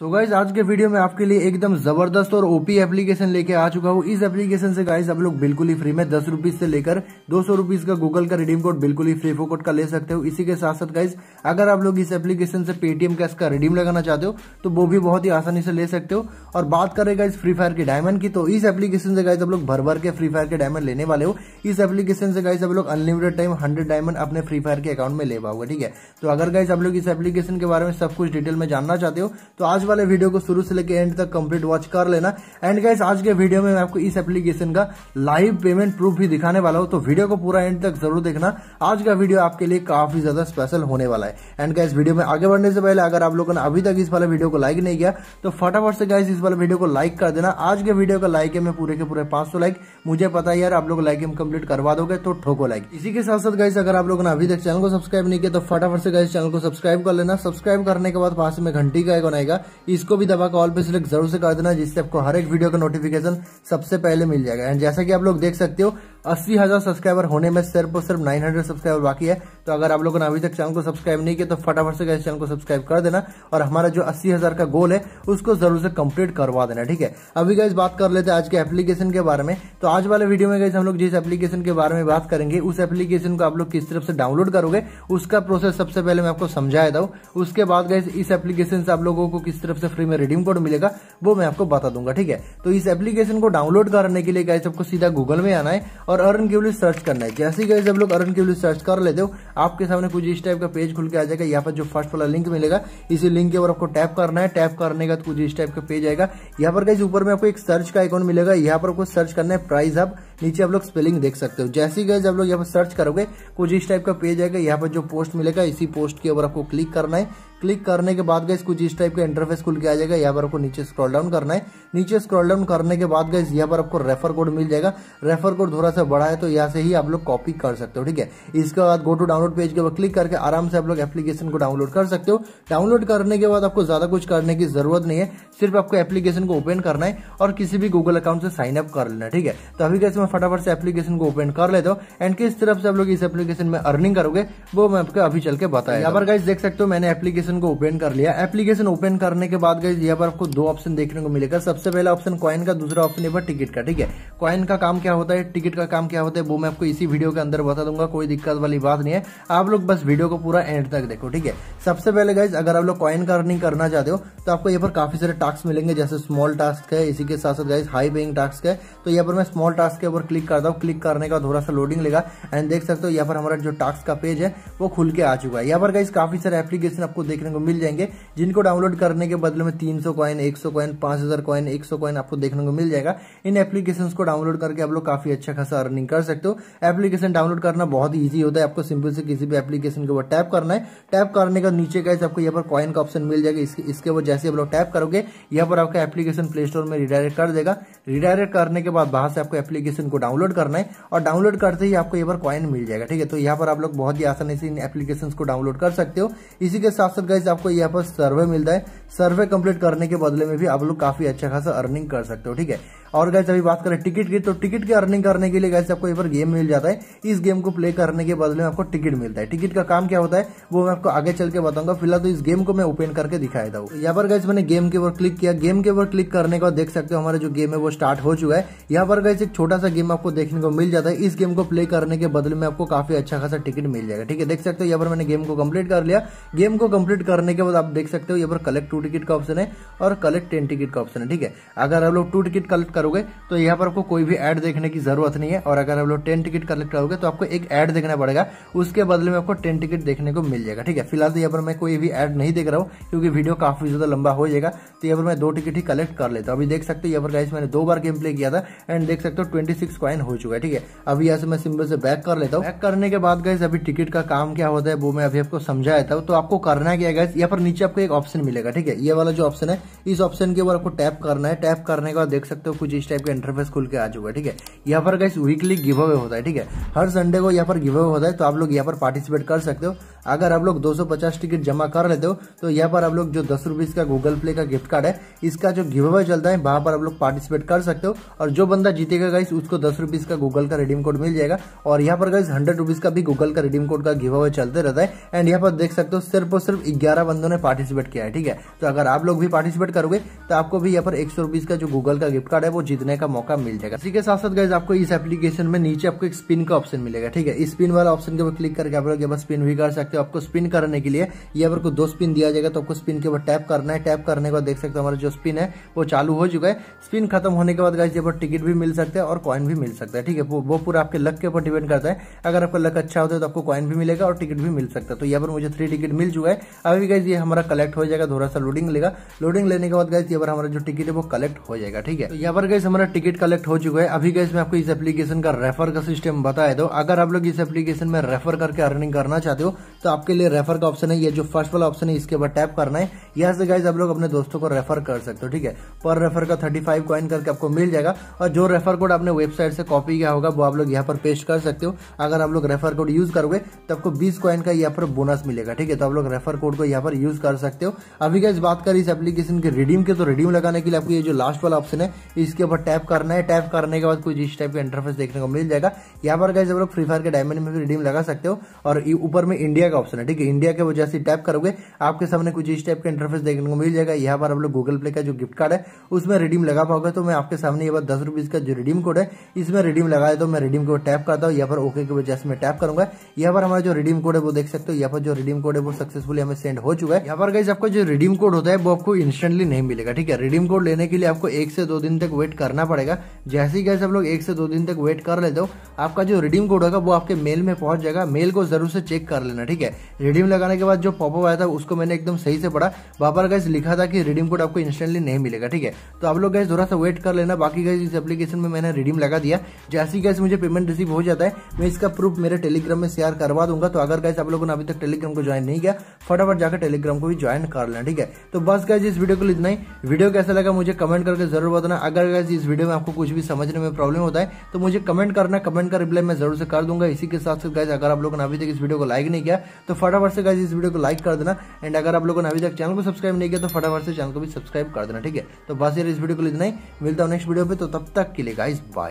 सो so guys आज के video में आपके लिए एकदम जबरदस्त और ओपी एप्लीकेशन लेके आ चुका हूँ इस एप्लीकेशन से गाइज आप लोग बिल्कुल ही फ्री में दस रुपीज से लेकर दो सौ रुपीज का गूगल का रिडीम कोड बिल्कुल ही फ्री फो कोड का ले सकते हो इसी के साथ साथ गाइज अगर आप लोग इस एप्लीकेशन से पेटीएम कैश का रिडीम लगाना चाहते हो तो वो भी बहुत ही आसानी से ले सकते हो और बात करेगा गाइज फ्री फायर के डायमंड की तो इस एप्लीकेशन से गाइज आप लोग भर भर के फ्री फायर के डायमंड लेने वाले हो इस एप्लीकेशन से गाइज आप लोग अनलिमिटेड टाइम हंड्रेड डायमंड अपने फ्री फायर के अकाउंट में ले पाओगे ठीक है तो अगर गाइज आप लोग इस एप्लीकेशन के बारे में सब कुछ डिटेल में जानना चाहते हो तो आज वाले वीडियो को शुरू से लेकर एंड तक कंप्लीट वॉच कर लेना एंड गाइज आज के वीडियो में मैं आपको इस एप्लीकेशन का लाइव पेमेंट प्रूफ भी दिखाने वाला हूँ तो वीडियो को पूरा एंड तक जरूर देखना आज का वीडियो आपके लिए काफी ज्यादा स्पेशल होने वाला है एंड गाइज वीडियो में आगे बढ़ने से पहले अगर आप लोगों ने अभी तक इस वाले वीडियो को लाइक नहीं किया तो फटाफट से गाइज इस वाले वीडियो को लाइक कर देना आज के वीडियो का लाइक है मैं पूरे के पूरे पांच लाइक मुझे पता है यार आप लोग लाइक कंप्लीट करवा दोगे तो ठोको लाइक इसी के साथ साथ गाइस अगर आप लोगों ने अभी तक चैनल को सब्सक्राइब नहीं किया तो फटाफट से गाइस चैनल को सब्सक्राइब कर लेना सब्सक्राइब करने के बाद पास में घंटी का एक बनाएगा इसको भी दबा कर ऑल पे सिलेक्ट जरूर से कर देना जिससे आपको हर एक वीडियो का नोटिफिकेशन सबसे पहले मिल जाएगा एंड जैसा कि आप लोग देख सकते हो अस्सी हज़ार सब्सक्राइबर होने में सिर्फ और सिर्फ नाइन हंड्रेड सब्सक्राइबर बाकी है तो अगर आप लोगों ने अभी तक चैनल को सब्सक्राइब नहीं किया तो फटाफट से इस चैनल को सब्सक्राइब कर देना और हमारा जो अस्सी हज़ार का गोल है उसको जरूर से कंप्लीट करवा देना ठीक है अभी गाइज बात कर लेते हैं आज के एप्लीकेशन के बारे में तो आज वाले वीडियो में गए हम लोग जिस एप्लीकेशन के बारे में बात करेंगे उस एप्लीकेशन को आप लोग किस तरफ से डाउनलोड करोगे उसका प्रोसेस सबसे पहले मैं आपको समझाया था उसके बाद गए इस एप्लीकेशन से आप लोगों को किस तरफ से फ्री में रिडीम कोड मिलेगा वो मैं आपको बता दूंगा ठीक है तो इस एप्लीकेशन को डाउनलोड करने के लिए गाइज आपको सीधा गूगल में आना है और और अर्न केवली सर्च करना है जैसे ही जब लोग अर्न केवली सर्च कर लेते हो आपके सामने कुछ इस टाइप का पेज खुल के आ जाएगा यहाँ पर जो फर्स्ट वाला लिंक मिलेगा इसी लिंक के ऊपर आपको टैप करना है टैप करने का कुछ इस टाइप का पेज आएगा यहाँ पर कहीं ऊपर में आपको एक सर्च का अकाउंट मिलेगा यहाँ पर आपको सर्च करना है प्राइस अब नीचे आप लोग स्पेलिंग देख सकते हो जैसे ही गए जब लोग यहाँ पर सर्च करोगे कुछ इस टाइप का पेज आएगा यहाँ पर जो पोस्ट मिलेगा इसी पोस्ट के ऊपर आपको क्लिक करना है क्लिक करने के बाद गए कुछ इस टाइप का इंटरफेस खुल के आ जाएगा यहाँ पर आपको नीचे स्क्रॉल डाउन करना है नीचे स्क्रॉल डाउन करने के बाद गए यहाँ पर आपको रेफर कोड मिल जाएगा रेफर कोड थोड़ा सा बड़ा है तो यहाँ से ही आप लोग कॉपी कर सकते हो ठीक है इसके बाद गो टू डाउनलोड पेज के ऊपर क्लिक करके आराम से आप लोग एप्लीकेशन को डाउनलोड कर सकते हो डाउनलोड करने के बाद आपको ज्यादा कुछ करने की जरूरत नहीं है सिर्फ आपको एप्लीकेशन को ओपन करना है और किसी भी गूगल अकाउंट से साइन अप कर लेना ठीक है तो अभी कैसे में फटाफट से एप्लीकेशन को ओपन कर लेते हो एंड किस तरफ से आप लोग इस एप्लीकेशन में अर्निंग करोगे वो मैं आपको अभी चल के बताया यहाँ पर गाइज देख सकते हो मैंने एप्लीकेशन को ओपन कर लिया एप्लीकेशन ओपन करने के बाद गाइज यहाँ पर आपको दो ऑप्शन देखने को मिलेगा सबसे पहला ऑप्शन कॉइन का दूसरा ऑप्शन यहाँ पर टिकट का ठीक है कॉइन का काम क्या होता है टिकट का काम क्या होता है वो मैं आपको इसी वीडियो के अंदर बता दूंगा कोई दिक्कत वाली बात नहीं है आप लोग बस वीडियो को पूरा एंड तक देखो ठीक है सबसे पहले गाइज अगर आप लोग कॉइन का अर्निंग करना चाहते हो तो आपको यहाँ पर काफी सारे टास्क मिलेंगे जैसे स्मॉल टास्क है इसी के साथ साथ गाइज हाई पेइंग टास्क है तो यहाँ पर मैं स्मॉल टास्क के ऊपर क्लिक करता हूँ क्लिक करने का थोड़ा सा लोडिंग लेगा एंड देख सकते हो यहाँ पर हमारा जो टास्क का पेज है वो खुल के आ चुका है यहाँ पर गाइस काफी सारे एप्लीकेशन आपको देखने को मिल जाएंगे जिनको डाउनलोड करने के बदले में तीन सौ कॉइन एक सौ कॉइन पांच हजार कॉइन एक सौ कॉइन आपको देखने को मिल जाएगा इन एप्लीकेशन को डाउनलोड करके आप लोग काफी अच्छा खासा अर्निंग कर सकते हो एप्लीकेशन डाउनलोड करना बहुत ईजी होता है आपको सिंपल से किसी भी एप्लीकेशन के ऊपर टैप करना है टैप करने का नीचे गाइस आपको यहाँ पर कॉइन का ऑप्शन मिल जाएगा इसके इसके ऊपर जैसे आप लोग टैप करोगे यहाँ पर आपका एप्लीकेशन प्ले स्टोर में रिडायरेक्ट कर देगा रिडायरेक्ट करने के बाद बाहर से आपको एप्लीकेशन इनको डाउनलोड करना है और डाउनलोड करते ही आपको यहाँ बार कॉइन मिल जाएगा ठीक है तो यहाँ पर आप लोग बहुत ही आसानी से इन एप्लीकेशन को डाउनलोड कर सकते हो इसी के साथ साथ गाइज आपको यहाँ पर सर्वे मिलता है सर्वे कंप्लीट करने के बदले में भी आप लोग काफी अच्छा खासा अर्निंग कर सकते हो ठीक है और गैस अभी बात करें टिकट की तो टिकट की अर्निंग करने के लिए गैस आपको एक बार गेम मिल जाता है इस गेम को प्ले करने के बदले में आपको टिकट मिलता है टिकट का काम क्या होता है वो मैं आपको आगे चल के बताऊंगा फिलहाल तो इस गेम को मैं ओपन करके दिखाई दू यहाँ पर गैस मैंने गेम के ऊपर क्लिक किया गेम के ऊपर क्लिक करने का देख सकते हो हमारा जो गेम है वो स्टार्ट हो चुका है यहाँ पर गैस एक छोटा सा गेम आपको देखने को मिल जाता है इस गेम को प्ले करने के बदले में आपको काफी अच्छा खासा टिकट मिल जाएगा ठीक है देख सकते हो यहाँ पर मैंने गेम को कम्प्लीट कर लिया गेम को कम्प्लीट करने के बाद आप देख सकते हो यहाँ पर कलेक्ट टू टिकट का ऑप्शन है और कलेक्ट टेन टिकट का ऑप्शन है ठीक है अगर आप लोग टू टिकट कलेक्ट करोगे तो यहाँ पर आपको कोई भी एड देखने की जरूरत नहीं है और अगर आप लोग टेन टिकट कलेक्ट करोगे तो आपको एक एड देखना पड़ेगा उसके बदले में आपको टेन टिकट देखने को मिल जाएगा ठीक है फिलहाल तो यहाँ पर मैं कोई भी एड नहीं देख रहा हूँ क्योंकि वीडियो काफी ज्यादा लंबा हो जाएगा तो यहाँ पर मैं दो टिकट ही कलेक्ट कर लेता हूँ अभी देख सकते यहाँ पर गाइस मैंने दो बार गेम प्ले किया था एंड देख सकते हो ट्वेंटी सिक्स कॉइन हो चुका है ठीक है अभी यहाँ से मैं सिंबल से बैक कर लेता हूँ बैक करने के बाद गाइस अभी टिकट का काम क्या होता है वो मैं अभी आपको समझा देता हूँ तो आपको करना क्या गाइस यहाँ पर नीचे आपको एक ऑप्शन मिलेगा ठीक है ये वाला जो ऑप्शन है इस ऑप्शन के ऊपर आपको टैप करना है टैप करने के बाद देख सकते हो कुछ इस टाइप का इंटरफेस खुल के आ चुका है ठीक है यहाँ पर गाइस वीकली गिव अवे होता है ठीक है हर संडे को यहाँ पर गिव अवे होता है तो आप लोग यहाँ पर पार्टिसिपेट कर सकते हो अगर आप लोग 250 टिकट जमा कर लेते हो तो यहाँ पर आप लोग जो दस रुपीज का गूगल प्ले का गिफ्ट कार्ड है इसका जो गिव अवे चलता है वहां पर आप लोग पार्टिसिपेट कर सकते हो और जो बंदा जीतेगा गाइस उसको दस रुपीज का गूगल का रिडीम कोड मिल जाएगा और यहाँ पर गाइस हंड्रेड रुपीज का भी गूगल का रिडीम कोड का गिव अवे चलते रहता है एंड यहाँ पर देख सकते हो सिर्फ और सिर्फ ग्यारह बंदों ने पार्टिसिपेट किया है ठीक है तो अगर आप लोग भी पार्टिसिपेट करोगे तो आपको भी यहाँ पर एक का जो गूगल का गिफ्ट कार्ड है वो जीतने का मौका मिल जाएगा इसी के साथ साथ गाइज आपको इस एप्लीकेशन में नीचे आपको एक स्पिन का ऑप्शन मिलेगा ठीक है स्पिन वाला ऑप्शन के ऊपर क्लिक करके आप लोग यहाँ पर स्पिन भी कर सकते सकते हो आपको स्पिन करने के लिए या अगर को दो स्पिन दिया जाएगा तो आपको स्पिन के ऊपर टैप करना है टैप करने के बाद देख सकते हो हमारा जो स्पिन है वो चालू हो चुका है स्पिन खत्म होने के बाद गाइस यहाँ पर टिकट भी मिल सकता है और कॉइन भी मिल सकता है ठीक है वो पूरा आपके लक के ऊपर डिपेंड करता है अगर आपका लक अच्छा होता है तो आपको कॉइन भी मिलेगा और टिकट भी मिल सकता है तो यहाँ पर मुझे थ्री टिकट मिल चुका है अभी गाइज ये हमारा कलेक्ट हो जाएगा थोड़ा सा लोडिंग लेगा लोडिंग लेने के बाद गाइज यहाँ पर हमारा जो टिकट है वो कलेक्ट हो जाएगा ठीक है तो यहाँ पर गाइज हमारा टिकट कलेक्ट हो चुका है अभी गाइज मैं आपको इस एप्लीकेशन का रेफर का सिस्टम बताया दो अगर आप लोग इस एप्लीकेशन में रेफर करके अर्निंग करना चाहते हो तो तो आपके लिए रेफर का ऑप्शन है ये जो फर्स्ट वाला ऑप्शन है इसके ऊपर टैप करना है यहाँ से गाइज आप लोग अपने दोस्तों को रेफर कर सकते हो ठीक है पर रेफर का थर्टी फाइव कॉइन करके आपको मिल जाएगा और जो रेफर कोड आपने वेबसाइट से कॉपी किया होगा वो आप लोग यहाँ पर पेस्ट कर सकते हो अगर आप लोग रेफर कोड यूज करोगे तो आपको बीस कॉइन का यहाँ पर बोनस मिलेगा ठीक है तो आप लोग रेफर कोड को यहाँ पर यूज कर सकते हो अभी गाइज बात करें इस एप्लीकेशन के रिडीम के तो रिडीम लगाने के लिए आपको ये जो लास्ट वाला ऑप्शन है इसके ऊपर टैप करना है टैप करने के बाद कुछ इस टाइप का इंटरफेस देखने को मिल जाएगा यहाँ पर गाइज आप लोग फ्री फायर के डायमंड में भी रिडीम लगा सकते हो और ऊपर में इंडिया का ऑप्शन है ठीक है इंडिया के वो जैसे टैप करोगे आपके सामने कुछ इस टाइप का इंटरफेस देखने को मिल जाएगा यहाँ पर आप लोग गूगल प्ले का जो गिफ्ट कार्ड है उसमें रिडीम लगा पाओगे तो मैं आपके सामने ये बार दस रुपीज का जो रिडीम कोड है इसमें रिडीम लगा देता तो मैं रिडीम कोड टैप करता हूँ यहाँ पर ओके के वजह से मैं टैप करूंगा यहाँ पर हमारा जो रिडीम कोड है वो देख सकते हो यहाँ पर जो रिडीम कोड है वो सक्सेसफुल हमें सेंड हो चुका है यहाँ पर गई आपका जो रिडीम कोड होता है वो आपको इंस्टेंटली नहीं मिलेगा ठीक है रिडीम कोड लेने के लिए आपको एक से दो दिन तक वेट करना पड़ेगा जैसे ही गैस आप लोग एक से दो दिन तक वेट कर लेते हो आपका जो रिडीम कोड होगा वो आपके मेल में पहुंच जाएगा मेल को जरूर से चेक कर लेना ठीक ठीक है रिडीम लगाने के बाद जो पॉपअप आया था उसको मैंने एकदम सही से पढ़ा वहाँ पर गैस लिखा था कि रिडीम कोड आपको इंस्टेंटली नहीं मिलेगा ठीक है तो आप लोग गैस थोड़ा सा वेट कर लेना बाकी गैस इस एप्लीकेशन में मैंने रिडीम लगा दिया जैसे गैस मुझे पेमेंट रिसीव हो जाता है मैं इसका प्रूफ मेरे टेलीग्राम में शेयर करवा दूंगा तो अगर गैस आप लोगों ने अभी तक टेलीग्राम को ज्वाइन नहीं किया फटाफट जाकर टेलीग्राम को भी ज्वाइन कर लेना ठीक है तो बस गैस इस वीडियो को इतना ही वीडियो कैसा लगा मुझे कमेंट करके जरूर बताना अगर गैस इस वीडियो में आपको कुछ भी समझने में प्रॉब्लम होता है तो मुझे कमेंट करना कमेंट का रिप्लाई मैं जरूर से कर दूंगा इसी के साथ साथ गैस अगर आप लोगों ने अभी तक इस वीडियो को लाइक नहीं किया तो फटाफट से गाइज इस वीडियो को लाइक कर देना एंड अगर आप लोगों ने अभी तक चैनल को सब्सक्राइब नहीं किया तो फटाफट से चैनल को भी सब्सक्राइब कर देना ठीक है तो बस यार इस वीडियो को लेना ही मिलता हूँ नेक्स्ट वीडियो पर तो तब तक के लिए गाइज बाय